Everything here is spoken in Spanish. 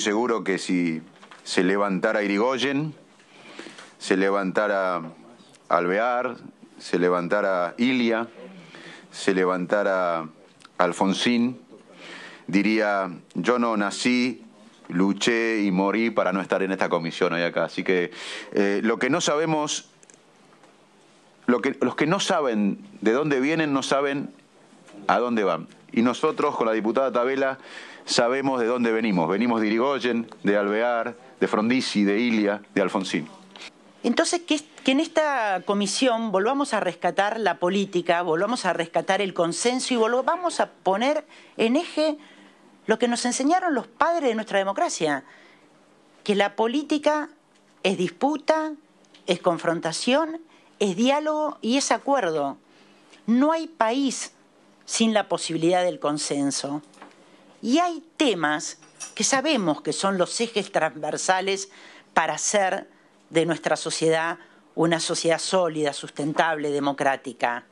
seguro que si se levantara Irigoyen, se levantara Alvear, se levantara Ilia, se levantara Alfonsín, diría, yo no nací, luché y morí para no estar en esta comisión hoy acá. Así que eh, lo que no sabemos, lo que, los que no saben de dónde vienen, no saben a dónde van. Y nosotros con la diputada Tabela sabemos de dónde venimos. Venimos de Irigoyen, de Alvear, de Frondizi, de Ilia, de Alfonsín. Entonces, que, en esta comisión volvamos a rescatar la política, volvamos a rescatar el consenso y volvamos a poner en eje lo que nos enseñaron los padres de nuestra democracia, que la política es disputa, es confrontación, es diálogo y es acuerdo. No hay país sin la posibilidad del consenso. Y hay temas que sabemos que son los ejes transversales para hacer de nuestra sociedad una sociedad sólida, sustentable, democrática.